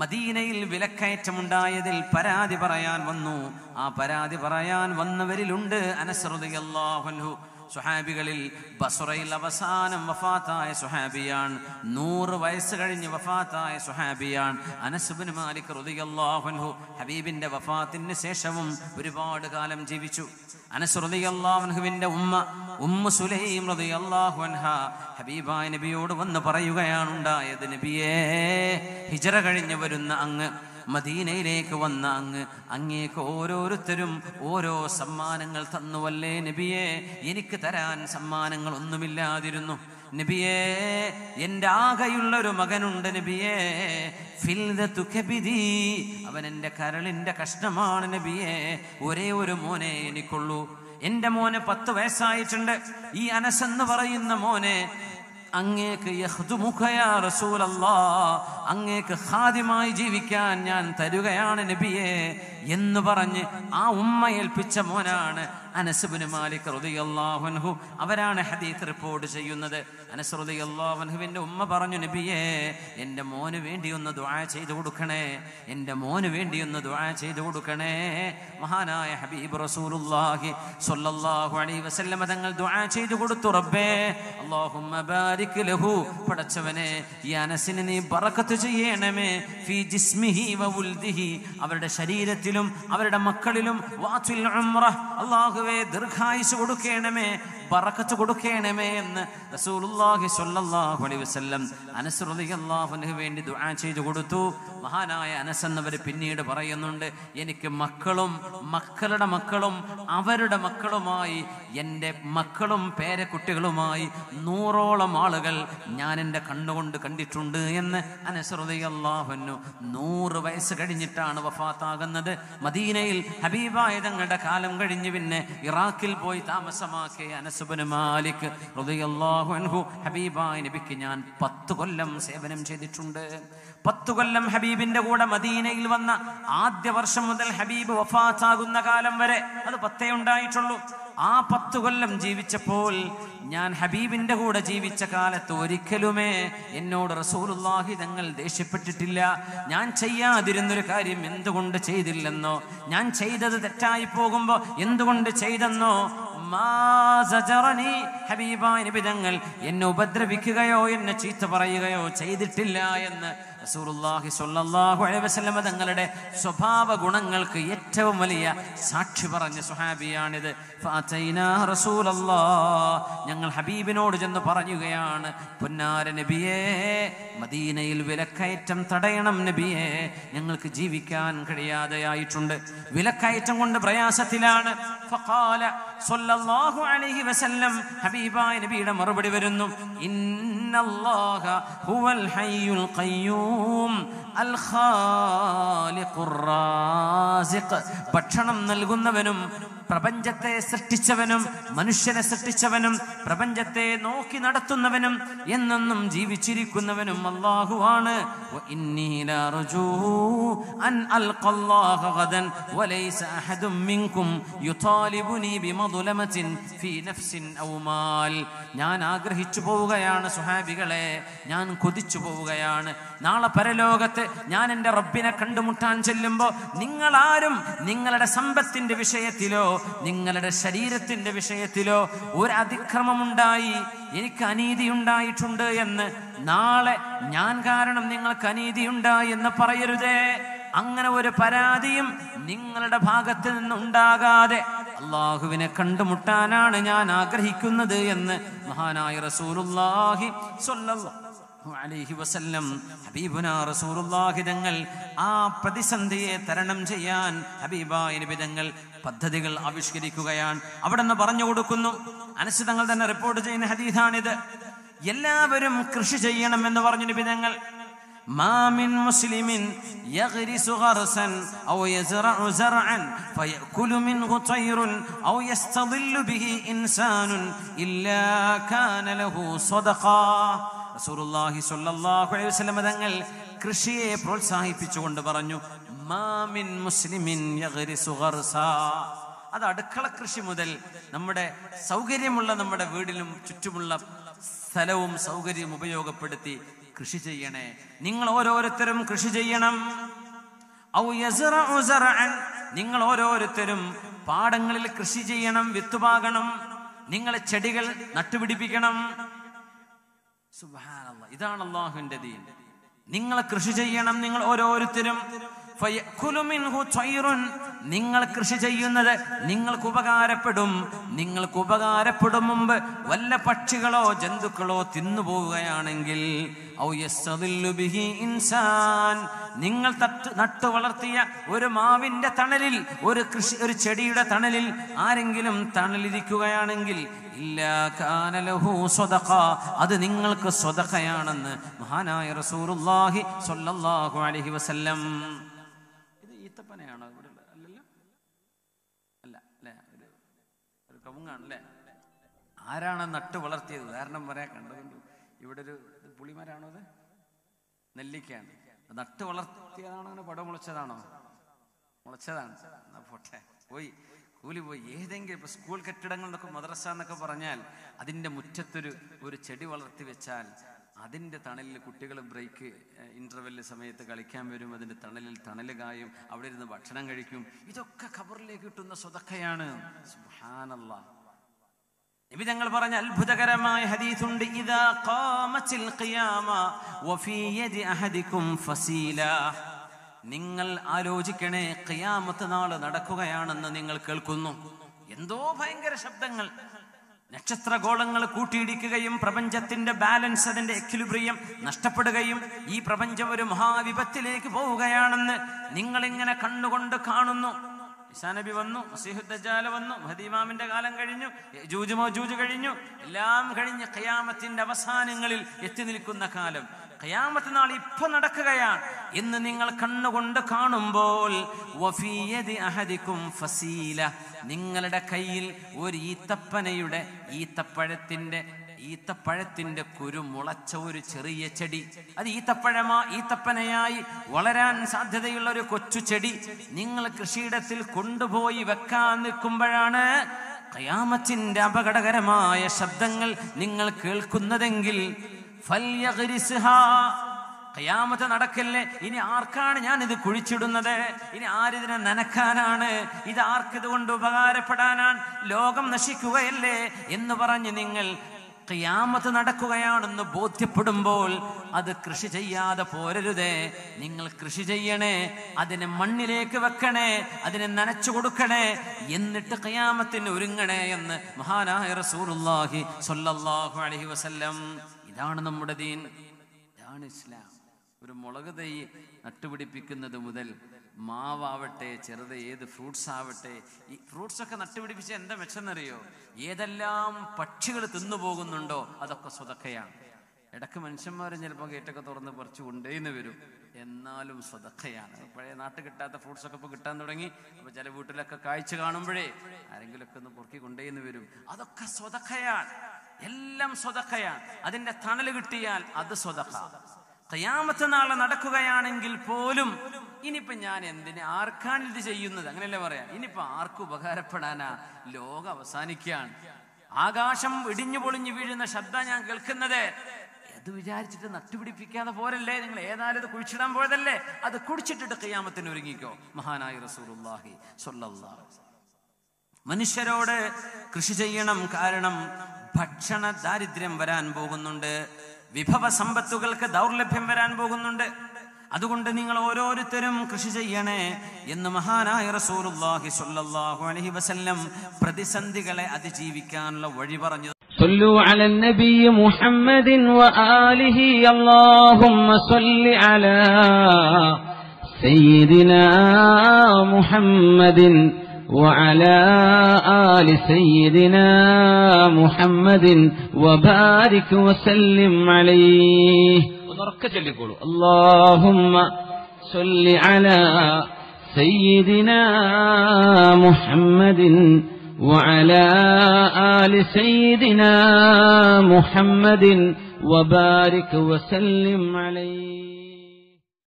മദീനയിൽ വിലക്കയറ്റമുണ്ടായതിൽ പരാതി പറയാൻ വന്നു ആ പരാതി പറയാൻ വന്നവരിലുണ്ട് അനസറുദയല്ലാഹുലു സുഹാബികളിൽ ബസുറയിൽ അവസാനം വഫാത്തായ സുഹാബിയാൻ നൂറ് വയസ്സ് കഴിഞ്ഞ് വഫാത്തായ സുഹാബിയാൻ അനസുബിൻ മാലിക് റുദിയല്ലാഹുൻഹു ഹബീബിന്റെ വഫാത്തിന് ശേഷവും ഒരുപാട് കാലം ജീവിച്ചു അനസ് റുദിയല്ലാഹുൻഹുവിന്റെ ഉമ്മ ഉമ്മ സുലൈം റുദിയല്ലാഹുൻഹ ഹബീബായ നബിയോട് വന്ന് പറയുകയാണുണ്ടായത് നബിയേ ഹിജറ കഴിഞ്ഞ് വരുന്ന അങ്ങ് മദീനയിലേക്ക് വന്ന അങ്ങ് അങ്ങേക്ക് ഓരോരുത്തരും ഓരോ സമ്മാനങ്ങൾ തന്നുവല്ലേ നബിയെ എനിക്ക് തരാൻ സമ്മാനങ്ങൾ ഒന്നുമില്ലാതിരുന്നു നബിയേ എൻ്റെ ആകെയുള്ള ഒരു മകനുണ്ട് നബിയേ അവൻ എൻ്റെ കരളിൻ്റെ കഷ്ണമാണ് നബിയേ ഒരേ ഒരു മോനെ എനിക്കുള്ളൂ എൻ്റെ മോനെ പത്ത് വയസ്സായിട്ടുണ്ട് ഈ അനസ് എന്ന് പറയുന്ന മോനെ അങ്ങേക്ക് അങ്ങേക്ക് ഹാദ്യമായി ജീവിക്കാൻ ഞാൻ തരുകയാണ് നബിയെ എന്ന് പറഞ്ഞ് ആ ഉമ്മ ഏൽപ്പിച്ച മോനാണ് അനസുബിന് മാലിക് റുദിയല്ലാഹുൻഹു അവരാണ് ഹദീത്ത് റിപ്പോർട്ട് ചെയ്യുന്നത് അനസ് റുദിയല്ലാഹുൻഹുവിൻ്റെ ഉമ്മ പറഞ്ഞു നബിയെ എൻ്റെ മോന് വേണ്ടി ഒന്ന് ദുആ ചെയ്തു കൊടുക്കണേ എൻ്റെ മോന് വേണ്ടി ഒന്ന് ദുആ ചെയ്തു കൊടുക്കണേ മഹാനായ ഹബീബ് റസൂലുള്ളാഹി സ്വല്ലല്ലാഹു അലൈഹി വസല്ലമ തങ്ങൾ ദുആ ചെയ്തു കൊടുത്തു റബ്ബേ അല്ലാഹുമ്മ ബാരിക് ലഹു പടച്ചവനെ ഈ അനസിന് നീ ബറക്കത്ത് ചെയ്യണമേ ഫി ജിസ്മിഹി വഉൽദിഹി അവരുടെ ശരീരത്തിലും അവരുടെ മക്കളിലും വാത്തുൽ ഉംറ അല്ലാഹുവേ ദീർഘായുസ് കൊടുക്കണമേ ബറക്കത്ത് കൊടുക്കണമേ എന്ന് റസൂലുള്ളാഹി സ്വല്ലല്ലാഹു അലൈഹി വസല്ലം അനസ് റളിയല്ലാഹു അൻഹു വേണ്ടി ദുആ ചെയ്തു കൊടുത്തു മഹാനായ അനസ് എന്നവർ പിന്നീട് പറയുന്നുണ്ട് എനിക്ക് മക്കളും മക്കളുടെ മക്കളും അവരുടെ മക്കളുമായി എൻ്റെ മക്കളും പേരക്കുട്ടികളുമായി നൂറോളം ആളുകൾ ഞാൻ എൻ്റെ കണ്ണുകൊണ്ട് കണ്ടിട്ടുണ്ട് എന്ന് അനശ്രുതയല്ലാഹുന്നു നൂറ് വയസ്സ് കഴിഞ്ഞിട്ടാണ് വഫാത്താകുന്നത് മദീനയിൽ ഹബീബായ തങ്ങളുടെ കാലം കഴിഞ്ഞ് പിന്നെ ഇറാഖിൽ പോയി താമസമാക്കിയ അനസ് അനസുബന് മാലിക് അൻഹു ഹബീബായ നബിക്ക് ഞാൻ പത്ത് കൊല്ലം സേവനം ചെയ്തിട്ടുണ്ട് പത്ത് കൊല്ലം ഹബീബിന്റെ കൂടെ മദീനയിൽ വന്ന ആദ്യ വർഷം മുതൽ ഹബീബ് വഫാത്താകുന്ന കാലം വരെ അത് പത്തേ ഉണ്ടായിട്ടുള്ളൂ ആ പത്ത് കൊല്ലം ജീവിച്ചപ്പോൾ ഞാൻ ഹബീബിന്റെ കൂടെ ജീവിച്ച കാലത്ത് ഒരിക്കലുമേ എന്നോട് റസൂലുല്ലാഹി തങ്ങൾ ദേഷ്യപ്പെട്ടിട്ടില്ല ഞാൻ ചെയ്യാതിരുന്നൊരു കാര്യം എന്തുകൊണ്ട് ചെയ്തില്ലെന്നോ ഞാൻ ചെയ്തത് തെറ്റായി പോകുമ്പോൾ എന്തുകൊണ്ട് ചെയ്തെന്നോ ഹബീബായ വിധങ്ങൾ എന്നെ ഉപദ്രവിക്കുകയോ എന്നെ ചീത്ത പറയുകയോ ചെയ്തിട്ടില്ല എന്ന് അലൈഹി തങ്ങളുടെ സ്വഭാവ ഗുണങ്ങൾക്ക് ഏറ്റവും വലിയ സാക്ഷി പറഞ്ഞ സുഹാബിയാണിത് ഞങ്ങൾ ഹബീബിനോട് ചെന്ന് പറയുകയാണ് പൊന്നാര നബിയേ മദീനയിൽ വിലക്കയറ്റം തടയണം നബിയേ ഞങ്ങൾക്ക് ജീവിക്കാൻ ആയിട്ടുണ്ട് വിലക്കയറ്റം കൊണ്ട് പ്രയാസത്തിലാണ് ഫഖാല അലൈഹി വസല്ലം ഹബീബായ നബിയുടെ മറുപടി വരുന്നു إن الله هو الحي القيوم الخالق الرازق ഭക്ഷണം നൽകുന്നവനും പ്രപഞ്ചത്തെ സൃഷ്ടിച്ചവനും മനുഷ്യനെ സൃഷ്ടിച്ചവനും പ്രപഞ്ചത്തെ നോക്കി നടത്തുന്നവനും എന്നെന്നും ജീവിച്ചിരിക്കുന്നവനും ആണ് ഞാൻ ആഗ്രഹിച്ചു പോവുകയാണ് സുഹാബികളെ ഞാൻ കൊതിച്ചു പോവുകയാണ് നാളെ പരലോകത്ത് ഞാൻ എൻ്റെ റബ്ബിനെ കണ്ടുമുട്ടാൻ ചെല്ലുമ്പോൾ നിങ്ങളാരും നിങ്ങളുടെ സമ്പത്തിൻ്റെ വിഷയത്തിലോ നിങ്ങളുടെ ശരീരത്തിന്റെ വിഷയത്തിലോ ഒരു അതിക്രമമുണ്ടായി എനിക്ക് അനീതി ഉണ്ടായിട്ടുണ്ട് എന്ന് നാളെ ഞാൻ കാരണം നിങ്ങൾക്ക് അനീതി ഉണ്ടായി എന്ന് പറയരുതേ അങ്ങനെ ഒരു പരാതിയും നിങ്ങളുടെ ഭാഗത്ത് നിന്നുണ്ടാകാതെ അള്ളാഹുവിനെ കണ്ടുമുട്ടാനാണ് ഞാൻ ആഗ്രഹിക്കുന്നത് എന്ന് മഹാനായ റസൂലുല്ലാഹി സ്വല്ലല്ലാഹി അലൈഹി വസല്ലം ഹബീബുന റസൂറുല്ലാഹി തങ്ങൾ ആ പ്രതിസന്ധിയെ തരണം ചെയ്യാൻ ഹബീബായ നിബിതങ്ങൾ പദ്ധതികൾ ആവിഷ്കരിക്കുകയാണ് അവിടെ നിന്ന് പറഞ്ഞു കൊടുക്കുന്നു അനസ് തങ്ങൾ തന്നെ റിപ്പോർട്ട് ചെയ്യുന്ന ഹദീഥാണിത് എല്ലാവരും കൃഷി ചെയ്യണം എന്ന് പറഞ്ഞു നിബിതങ്ങൾ മാമിൻ മുസ്ലിമിൻ يغرس غرسا أو يزرع زرعا فيأكل منه طير أو يستظل به إنسان إلا كان له صدقة റസൂലുള്ളാഹി സ്വല്ലല്ലാഹു അലൈഹി വസല്ലം തങ്ങൾ കൃഷിയെ പ്രോത്സാഹിപ്പിച്ചുകൊണ്ട് പറഞ്ഞു മാമിൻ മുസ്ലിമിൻ യഗ്രിസു ഗർസാ അത് അടുക്കള കൃഷി മുതൽ നമ്മുടെ സൗകര്യമുള്ള നമ്മുടെ വീടിലും ചുറ്റുമുള്ള സ്ഥലവും സൗകര്യവും ഉപയോഗപ്പെടുത്തി കൃഷി ചെയ്യണേ നിങ്ങൾ ഓരോരുത്തരും കൃഷി ചെയ്യണം നിങ്ങൾ ഓരോരുത്തരും പാടങ്ങളിൽ കൃഷി ചെയ്യണം വിത്തുപാകണം നിങ്ങളെ ചെടികൾ നട്ടുപിടിപ്പിക്കണം ഇതാണ് അള്ളാഹുവിന്റെ ദീൻ നിങ്ങൾ കൃഷി ചെയ്യണം നിങ്ങൾ ഓരോരുത്തരും നിങ്ങൾ കൃഷി ചെയ്യുന്നത് നിങ്ങൾക്ക് ഉപകാരപ്പെടും നിങ്ങൾക്ക് ഉപകാരപ്പെടും മുമ്പ് വല്ല പക്ഷികളോ ജന്തുക്കളോ തിന്നുപോവുകയാണെങ്കിൽ ഇൻസാൻ നിങ്ങൾ തട്ട് നട്ടു വളർത്തിയ ഒരു മാവിന്റെ തണലിൽ ഒരു കൃഷി ഒരു ചെടിയുടെ തണലിൽ ആരെങ്കിലും തണലിരിക്കുകയാണെങ്കിൽ അത് നിങ്ങൾക്ക് സ്വതക്കയാണെന്ന് മഹാനായ റസൂറുല്ലാഹി സൊല്ലാഹു അലഹി വസല്ലം കൽപ്പനയാണോ ഇവിടെ അല്ലല്ലോ അല്ല അല്ലേ ഒരു ഒരു കവുങ്ങാണല്ലേ ആരാണ് നട്ട് വളർത്തിയത് ഉദാഹരണം പറയാൻ കണ്ടതുണ്ട് ഇവിടെ ഒരു പുളിമരാണോ അത് നെല്ലിക്കയാണ് നട്ട് വളർത്തിയതാണോ അങ്ങനെ പടം മുളച്ചതാണോ മുളച്ചതാണ് എന്നാ പോട്ടെ പോയി കൂലി പോയി ഏതെങ്കിലും ഇപ്പൊ സ്കൂൾ കെട്ടിടങ്ങൾ എന്നൊക്കെ മദ്രസ എന്നൊക്കെ പറഞ്ഞാൽ അതിന്റെ മുറ്റത്തൊരു ഒരു ചെടി വളർത്തി വെച്ചാൽ അതിൻ്റെ തണലിൽ കുട്ടികൾ ബ്രേക്ക് ഇൻ്റർവെല് സമയത്ത് കളിക്കാൻ വരും അതിൻ്റെ തണലിൽ തണൽ കായും അവിടെ ഇരുന്ന് ഭക്ഷണം കഴിക്കും ഇതൊക്കെ ഖബറിലേക്ക് കിട്ടുന്ന സ്വതക്കയാണ് സുഹാനല്ല നബി ഞങ്ങൾ പറഞ്ഞ അത്ഭുതകരമായ ഹദീസുണ്ട് ഇദാ ഖാമത്തിൽ ഖിയാമ വഫീ യദി അഹദികും ഫസീല നിങ്ങൾ ആലോചിക്കണേ ഖിയാമത്ത് നാൾ നടക്കുകയാണെന്ന് നിങ്ങൾ കേൾക്കുന്നു എന്തോ ഭയങ്കര ശബ്ദങ്ങൾ നക്ഷത്രഗോളങ്ങൾ കൂട്ടിയിടിക്കുകയും പ്രപഞ്ചത്തിന്റെ ബാലൻസ് അതിന്റെ എക്വിലിബ്രിയം നഷ്ടപ്പെടുകയും ഈ പ്രപഞ്ചം ഒരു മഹാവിപത്തിലേക്ക് പോവുകയാണെന്ന് നിങ്ങളിങ്ങനെ കണ്ണുകൊണ്ട് കാണുന്നു ഇസാനബി വന്നു മസീഹുദ്ദജാല വന്നു ഹദീമാമിന്റെ കാലം കഴിഞ്ഞു ജൂജുമോ ജൂജു കഴിഞ്ഞു എല്ലാം കഴിഞ്ഞ് ഖയാമത്തിന്റെ അവസാനങ്ങളിൽ എത്തി നിൽക്കുന്ന കാലം കയാമത്ത് നാൾ ഇപ്പൊ നടക്കുകയാണ് എന്ന് നിങ്ങൾ കണ്ണുകൊണ്ട് കാണുമ്പോൾ ഫസീല നിങ്ങളുടെ കയ്യിൽ ഒരു ഈത്തപ്പനയുടെ ഈത്തപ്പഴത്തിന്റെ ഈത്തപ്പഴത്തിന്റെ കുരു മുളച്ച ഒരു ചെറിയ ചെടി അത് ഈത്തപ്പഴമാ ഈത്തപ്പനയായി വളരാൻ സാധ്യതയുള്ള ഒരു കൊച്ചു ചെടി നിങ്ങൾ കൃഷിയിടത്തിൽ കൊണ്ടുപോയി വെക്കാൻ നിൽക്കുമ്പോഴാണ് കയാമത്തിന്റെ അപകടകരമായ ശബ്ദങ്ങൾ നിങ്ങൾ കേൾക്കുന്നതെങ്കിൽ കയാമത്ത് നടക്കല്ലേ ഇനി ആർക്കാണ് ഞാൻ ഇത് കുഴിച്ചിടുന്നത് ഇനി ആരിതിനെ നനക്കാനാണ് ഇത് ആർക്കിത് കൊണ്ട് ഉപകാരപ്പെടാനാണ് ലോകം നശിക്കുകയല്ലേ എന്ന് പറഞ്ഞ് നിങ്ങൾ ഖിയാമത്ത് നടക്കുകയാണെന്ന് ബോധ്യപ്പെടുമ്പോൾ അത് കൃഷി ചെയ്യാതെ പോരരുതേ നിങ്ങൾ കൃഷി ചെയ്യണേ അതിനെ മണ്ണിലേക്ക് വെക്കണേ അതിനെ നനച്ചു കൊടുക്കണേ എന്നിട്ട് കയാമത്തിന് ഒരുങ്ങണേ എന്ന് മഹാനായ റസൂലുല്ലാഹി സൊല്ലാഹു അലഹി വസല്ലം ഇതാണ് നമ്മുടെ ദീൻ ഇതാണ് ഇസ്ലാം ഒരു മുളക് തൈ നട്ടുപിടിപ്പിക്കുന്നത് മുതൽ മാവാവട്ടെ ചെറുത് ഏത് ഫ്രൂട്ട്സ് ആവട്ടെ ഈ ഫ്രൂട്ട്സൊക്കെ നട്ടുപിടിപ്പിച്ച് എന്താ മെച്ചെന്നറിയോ ഏതെല്ലാം പക്ഷികൾ തിന്നുപോകുന്നുണ്ടോ അതൊക്കെ സ്വതക്കയാണ് ഇടക്ക് മനുഷ്യന്മാരും ചിലപ്പോൾ ഗേറ്റൊക്കെ തുറന്ന് കുറച്ച് കൊണ്ടേന്ന് വരും എന്നാലും സ്വതക്കയാണ് പഴയ നാട്ടിൽ കിട്ടാത്ത ഫ്രൂട്ട്സ് ഒക്കെ ഇപ്പോൾ കിട്ടാൻ തുടങ്ങി അപ്പോൾ ചില വീട്ടിലൊക്കെ കാഴ്ച കാണുമ്പോഴേ ആരെങ്കിലുമൊക്കെ ഒന്ന് പൊറുക്കി കൊണ്ടേന്ന് വരും അതൊക്കെ സ്വതക്കയാണ് എല്ലാം സ്വതക്കയാണ് അതിന്റെ തണൽ കിട്ടിയാൽ അത് സ്വതക്ക കയാമത്തെ നാളെ നടക്കുകയാണെങ്കിൽ പോലും ഇനിയിപ്പൊ ഞാൻ എന്തിന് ആർക്കാണ് ഇത് ചെയ്യുന്നത് അങ്ങനെയല്ലേ പറയാം ഇനിയിപ്പൊ ആർക്ക് ഉപകാരപ്പെടാനാ ലോകം അവസാനിക്കുകയാണ് ആകാശം ഇടിഞ്ഞു പൊളിഞ്ഞു വീഴുന്ന ശബ്ദം ഞാൻ കേൾക്കുന്നത് അത് വിചാരിച്ചിട്ട് നട്ടുപിടിപ്പിക്കാതെ പോരല്ലേ നിങ്ങൾ ഏതായാലും ഇത് കുഴിച്ചിടാൻ പോയതല്ലേ അത് കുടിച്ചിട്ടിട്ട് കയ്യാമത്തിന് ഒരുങ്ങിക്കോ മഹാനായി റസൂലുല്ലാഹി മനുഷ്യരോട് കൃഷി ചെയ്യണം കാരണം ഭക്ഷണ ദാരിദ്ര്യം വരാൻ പോകുന്നുണ്ട് വിഭവ സമ്പത്തുകൾക്ക് ദൗർലഭ്യം വരാൻ പോകുന്നുണ്ട് അതുകൊണ്ട് നിങ്ങൾ ഓരോരുത്തരും കൃഷി ചെയ്യണേ എന്ന് മഹാനായ റസൂലുള്ളാഹി സ്വല്ലല്ലാഹു അലൈഹി വസല്ലം പ്രതിസന്ധികളെ അതിജീവിക്കാനുള്ള വഴി പറഞ്ഞു صلوا على النبي محمد وآله اللهم صل على سيدنا محمد وعلى آل سيدنا محمد وبارك وسلم عليه اللي يقولوا اللهم صل على سيدنا محمد وعلى آل سيدنا محمد وبارك وسلم عليه